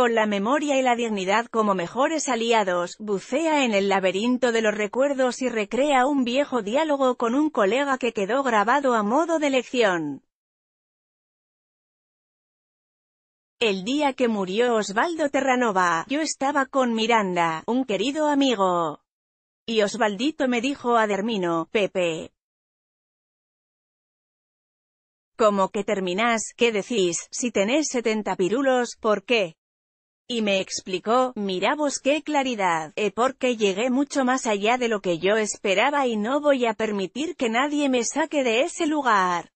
con la memoria y la dignidad como mejores aliados, bucea en el laberinto de los recuerdos y recrea un viejo diálogo con un colega que quedó grabado a modo de lección. El día que murió Osvaldo Terranova, yo estaba con Miranda, un querido amigo. Y Osvaldito me dijo a Dermino, Pepe, como que terminás, ¿qué decís? Si tenés 70 pirulos, ¿por qué? Y me explicó, mira vos qué claridad, E porque llegué mucho más allá de lo que yo esperaba y no voy a permitir que nadie me saque de ese lugar.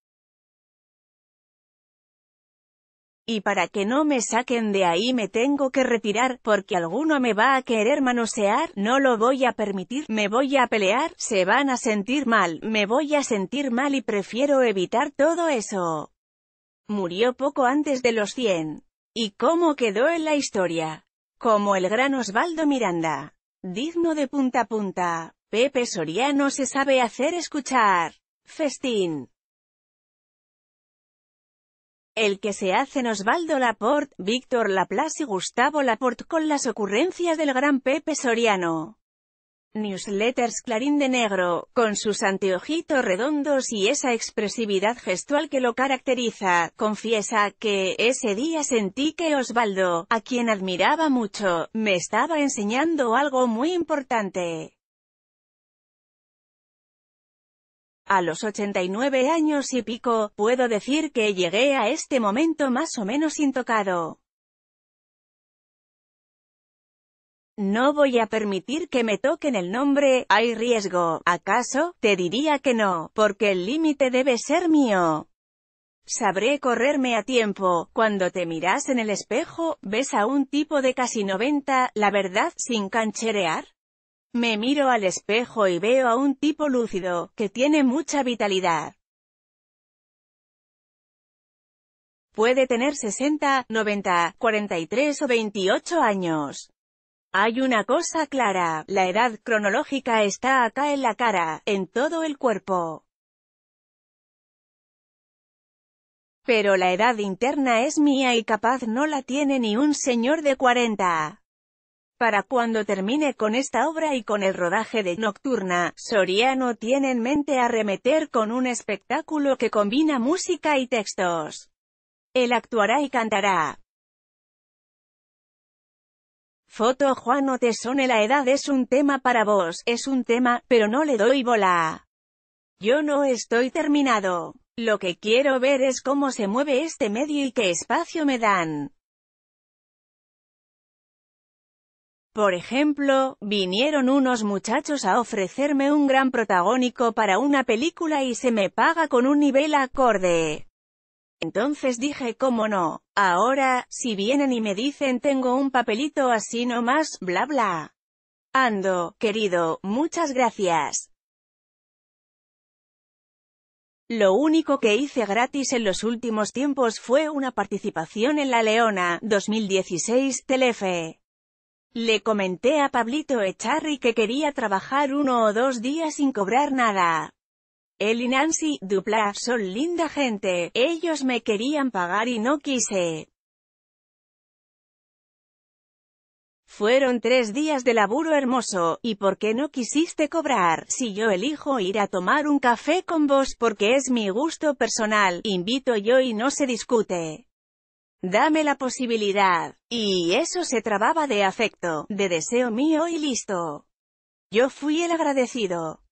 Y para que no me saquen de ahí me tengo que retirar, porque alguno me va a querer manosear, no lo voy a permitir, me voy a pelear, se van a sentir mal, me voy a sentir mal y prefiero evitar todo eso. Murió poco antes de los 100 y cómo quedó en la historia. Como el gran Osvaldo Miranda, digno de punta a punta, Pepe Soriano se sabe hacer escuchar. Festín. El que se hacen Osvaldo Laporte, Víctor Laplace y Gustavo Laporte con las ocurrencias del gran Pepe Soriano. Newsletters Clarín de Negro, con sus anteojitos redondos y esa expresividad gestual que lo caracteriza, confiesa que, ese día sentí que Osvaldo, a quien admiraba mucho, me estaba enseñando algo muy importante. A los 89 años y pico, puedo decir que llegué a este momento más o menos intocado. No voy a permitir que me toquen el nombre, hay riesgo, ¿acaso? Te diría que no, porque el límite debe ser mío. Sabré correrme a tiempo, cuando te miras en el espejo, ves a un tipo de casi 90, la verdad, sin cancherear. Me miro al espejo y veo a un tipo lúcido, que tiene mucha vitalidad. Puede tener 60, 90, 43 o 28 años. Hay una cosa clara, la edad cronológica está acá en la cara, en todo el cuerpo. Pero la edad interna es mía y capaz no la tiene ni un señor de 40. Para cuando termine con esta obra y con el rodaje de Nocturna, Soriano tiene en mente arremeter con un espectáculo que combina música y textos. Él actuará y cantará, Foto Juan sone La edad es un tema para vos, es un tema, pero no le doy bola. Yo no estoy terminado. Lo que quiero ver es cómo se mueve este medio y qué espacio me dan. Por ejemplo, vinieron unos muchachos a ofrecerme un gran protagónico para una película y se me paga con un nivel acorde. Entonces dije cómo no, ahora, si vienen y me dicen tengo un papelito así nomás, bla bla. Ando, querido, muchas gracias. Lo único que hice gratis en los últimos tiempos fue una participación en La Leona, 2016, Telefe. Le comenté a Pablito Echarri que quería trabajar uno o dos días sin cobrar nada. Él y Nancy dupla, son linda gente, ellos me querían pagar y no quise. Fueron tres días de laburo hermoso, ¿y por qué no quisiste cobrar? Si yo elijo ir a tomar un café con vos porque es mi gusto personal, invito yo y no se discute. Dame la posibilidad. Y eso se trababa de afecto, de deseo mío y listo. Yo fui el agradecido.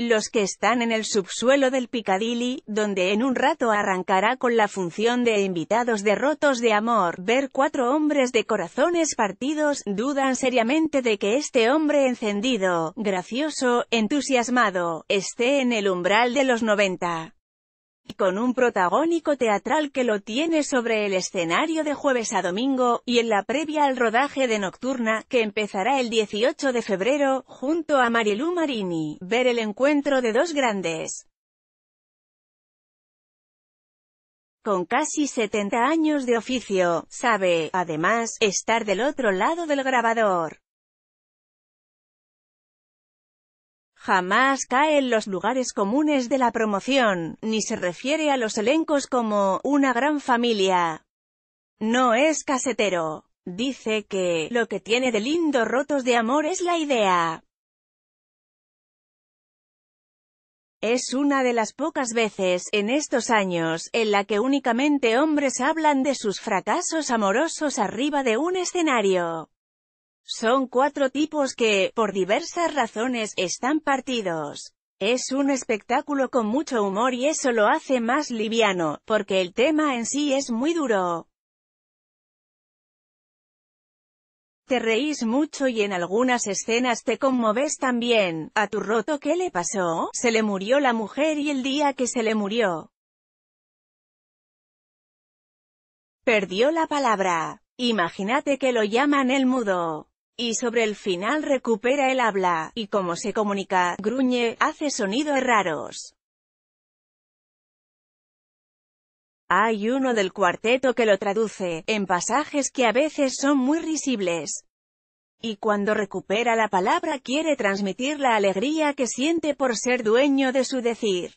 Los que están en el subsuelo del Piccadilly, donde en un rato arrancará con la función de invitados derrotos de amor, ver cuatro hombres de corazones partidos, dudan seriamente de que este hombre encendido, gracioso, entusiasmado, esté en el umbral de los 90 y con un protagónico teatral que lo tiene sobre el escenario de jueves a domingo, y en la previa al rodaje de Nocturna, que empezará el 18 de febrero, junto a Marilu Marini, ver el encuentro de dos grandes. Con casi 70 años de oficio, sabe, además, estar del otro lado del grabador. jamás cae en los lugares comunes de la promoción, ni se refiere a los elencos como «una gran familia». No es casetero. Dice que, lo que tiene de lindo rotos de amor es la idea. Es una de las pocas veces, en estos años, en la que únicamente hombres hablan de sus fracasos amorosos arriba de un escenario. Son cuatro tipos que, por diversas razones, están partidos. Es un espectáculo con mucho humor y eso lo hace más liviano, porque el tema en sí es muy duro. Te reís mucho y en algunas escenas te conmoves también. ¿A tu roto qué le pasó? Se le murió la mujer y el día que se le murió. Perdió la palabra. Imagínate que lo llaman el mudo y sobre el final recupera el habla, y como se comunica, gruñe, hace sonidos raros. Hay uno del cuarteto que lo traduce, en pasajes que a veces son muy risibles. Y cuando recupera la palabra quiere transmitir la alegría que siente por ser dueño de su decir.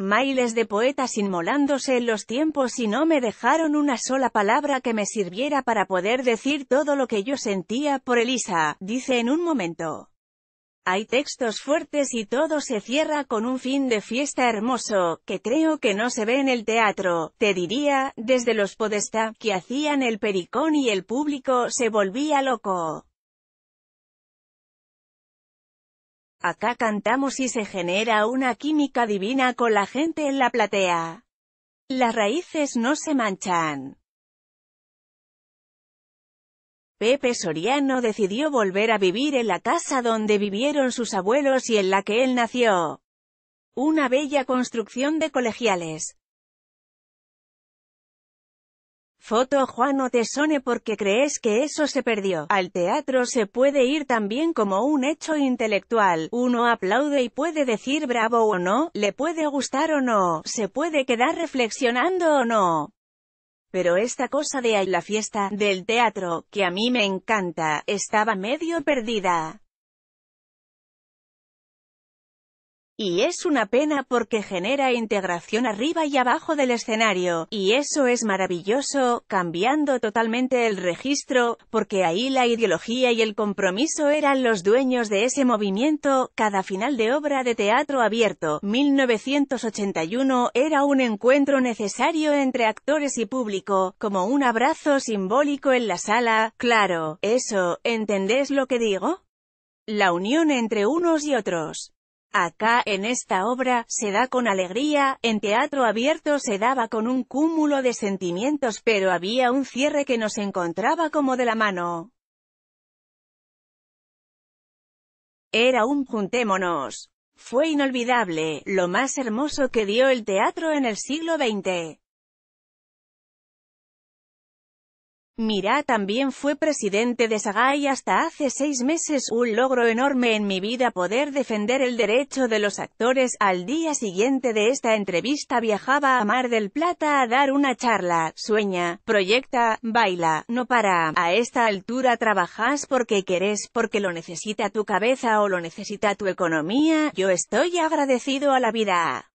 Miles de poetas inmolándose en los tiempos y no me dejaron una sola palabra que me sirviera para poder decir todo lo que yo sentía por Elisa, dice en un momento. Hay textos fuertes y todo se cierra con un fin de fiesta hermoso, que creo que no se ve en el teatro, te diría, desde los podestá, que hacían el pericón y el público se volvía loco. Acá cantamos y se genera una química divina con la gente en la platea. Las raíces no se manchan. Pepe Soriano decidió volver a vivir en la casa donde vivieron sus abuelos y en la que él nació. Una bella construcción de colegiales, Foto Juan sone porque crees que eso se perdió. Al teatro se puede ir también como un hecho intelectual. Uno aplaude y puede decir bravo o no, le puede gustar o no, se puede quedar reflexionando o no. Pero esta cosa de ahí la fiesta, del teatro, que a mí me encanta, estaba medio perdida. Y es una pena porque genera integración arriba y abajo del escenario, y eso es maravilloso, cambiando totalmente el registro, porque ahí la ideología y el compromiso eran los dueños de ese movimiento, cada final de obra de teatro abierto, 1981, era un encuentro necesario entre actores y público, como un abrazo simbólico en la sala, claro, eso, ¿entendés lo que digo? La unión entre unos y otros. Acá, en esta obra, se da con alegría, en teatro abierto se daba con un cúmulo de sentimientos pero había un cierre que nos encontraba como de la mano. Era un juntémonos. Fue inolvidable, lo más hermoso que dio el teatro en el siglo XX. Mirá también fue presidente de Sagay hasta hace seis meses, un logro enorme en mi vida poder defender el derecho de los actores. Al día siguiente de esta entrevista viajaba a Mar del Plata a dar una charla, sueña, proyecta, baila, no para. A esta altura trabajas porque querés, porque lo necesita tu cabeza o lo necesita tu economía, yo estoy agradecido a la vida.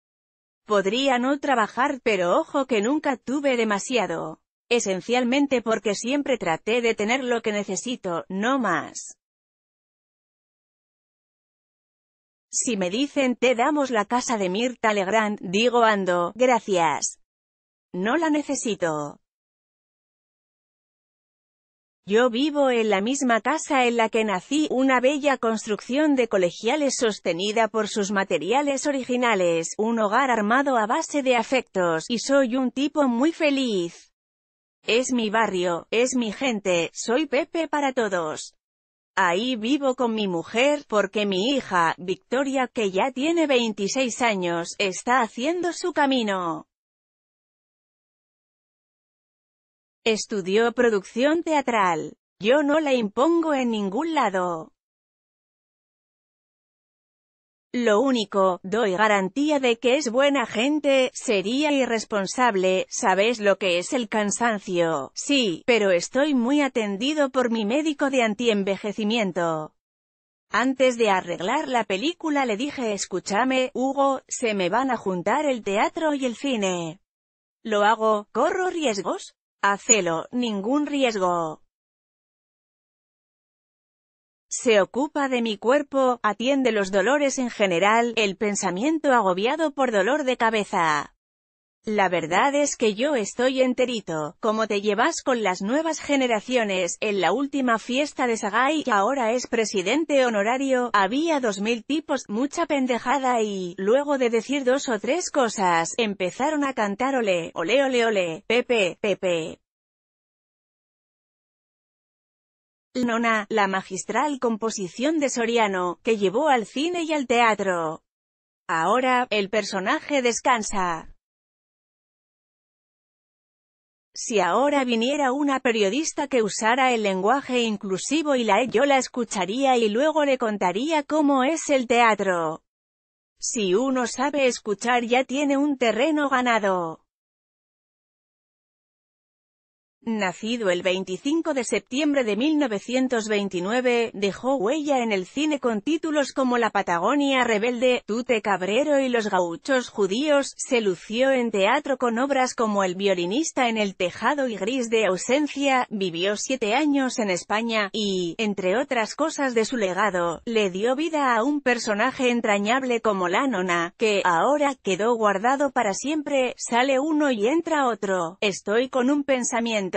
Podría no trabajar pero ojo que nunca tuve demasiado. Esencialmente porque siempre traté de tener lo que necesito, no más. Si me dicen te damos la casa de Mirta Legrand, digo ando, gracias. No la necesito. Yo vivo en la misma casa en la que nací, una bella construcción de colegiales sostenida por sus materiales originales, un hogar armado a base de afectos, y soy un tipo muy feliz. Es mi barrio, es mi gente, soy Pepe para todos. Ahí vivo con mi mujer, porque mi hija, Victoria, que ya tiene 26 años, está haciendo su camino. Estudió producción teatral. Yo no la impongo en ningún lado. Lo único, doy garantía de que es buena gente, sería irresponsable, ¿sabes lo que es el cansancio? Sí, pero estoy muy atendido por mi médico de antienvejecimiento. Antes de arreglar la película le dije escúchame, Hugo, se me van a juntar el teatro y el cine. ¿Lo hago? ¿Corro riesgos? Hacelo, ningún riesgo se ocupa de mi cuerpo, atiende los dolores en general, el pensamiento agobiado por dolor de cabeza. La verdad es que yo estoy enterito, como te llevas con las nuevas generaciones, en la última fiesta de Sagai, que ahora es presidente honorario, había dos mil tipos, mucha pendejada y, luego de decir dos o tres cosas, empezaron a cantar ole, ole ole ole, pepe, pepe. Nona, la magistral composición de Soriano, que llevó al cine y al teatro. Ahora, el personaje descansa. Si ahora viniera una periodista que usara el lenguaje inclusivo y la e, yo la escucharía y luego le contaría cómo es el teatro. Si uno sabe escuchar ya tiene un terreno ganado. Nacido el 25 de septiembre de 1929, dejó huella en el cine con títulos como La Patagonia Rebelde, Tute Cabrero y Los Gauchos Judíos, se lució en teatro con obras como El violinista en el tejado y Gris de ausencia, vivió siete años en España, y, entre otras cosas de su legado, le dio vida a un personaje entrañable como la nona, que, ahora, quedó guardado para siempre, sale uno y entra otro, estoy con un pensamiento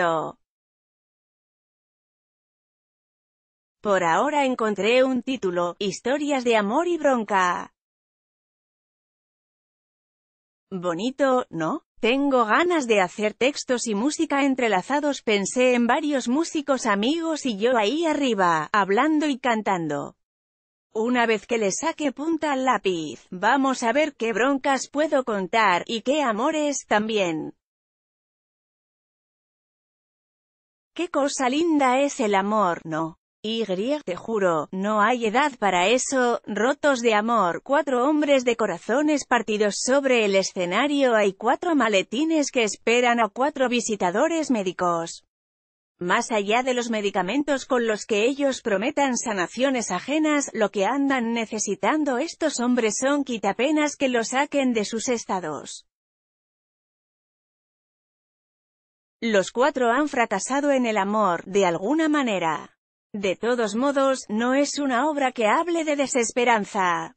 por ahora encontré un título, Historias de amor y bronca. Bonito, ¿no? Tengo ganas de hacer textos y música entrelazados pensé en varios músicos amigos y yo ahí arriba, hablando y cantando. Una vez que le saque punta al lápiz, vamos a ver qué broncas puedo contar, y qué amores, también. Qué cosa linda es el amor, ¿no? Y te juro, no hay edad para eso, rotos de amor, cuatro hombres de corazones partidos sobre el escenario, hay cuatro maletines que esperan a cuatro visitadores médicos. Más allá de los medicamentos con los que ellos prometan sanaciones ajenas, lo que andan necesitando estos hombres son quitapenas que los saquen de sus estados. Los cuatro han fracasado en el amor, de alguna manera. De todos modos, no es una obra que hable de desesperanza.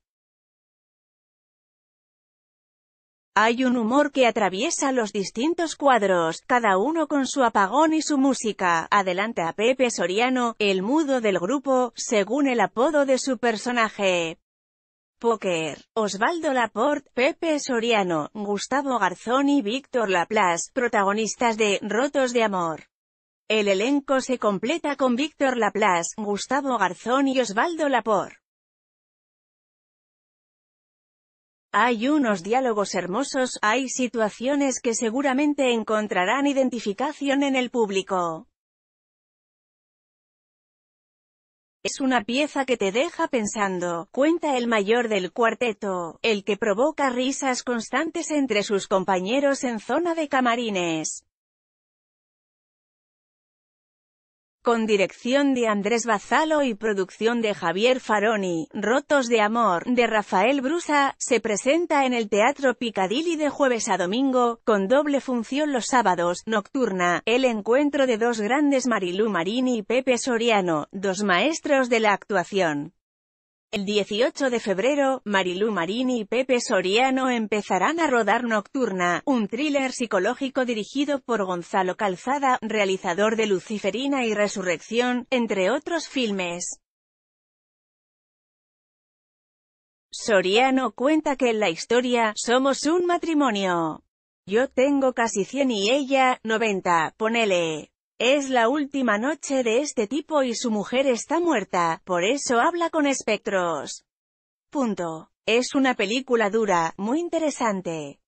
Hay un humor que atraviesa los distintos cuadros, cada uno con su apagón y su música, Adelante a Pepe Soriano, el mudo del grupo, según el apodo de su personaje. Osvaldo Laporte, Pepe Soriano, Gustavo Garzón y Víctor Laplace, protagonistas de Rotos de Amor. El elenco se completa con Víctor Laplace, Gustavo Garzón y Osvaldo Laporte. Hay unos diálogos hermosos, hay situaciones que seguramente encontrarán identificación en el público. Es una pieza que te deja pensando, cuenta el mayor del cuarteto, el que provoca risas constantes entre sus compañeros en zona de camarines. con dirección de Andrés Bazalo y producción de Javier Faroni, Rotos de Amor, de Rafael Brusa, se presenta en el Teatro Picadilly de jueves a domingo, con doble función los sábados, nocturna, el encuentro de dos grandes Marilú Marini y Pepe Soriano, dos maestros de la actuación. El 18 de febrero, Marilu Marini y Pepe Soriano empezarán a rodar Nocturna, un thriller psicológico dirigido por Gonzalo Calzada, realizador de Luciferina y Resurrección, entre otros filmes. Soriano cuenta que en la historia, somos un matrimonio. Yo tengo casi 100 y ella, 90, ponele. Es la última noche de este tipo y su mujer está muerta, por eso habla con espectros. Punto. Es una película dura, muy interesante.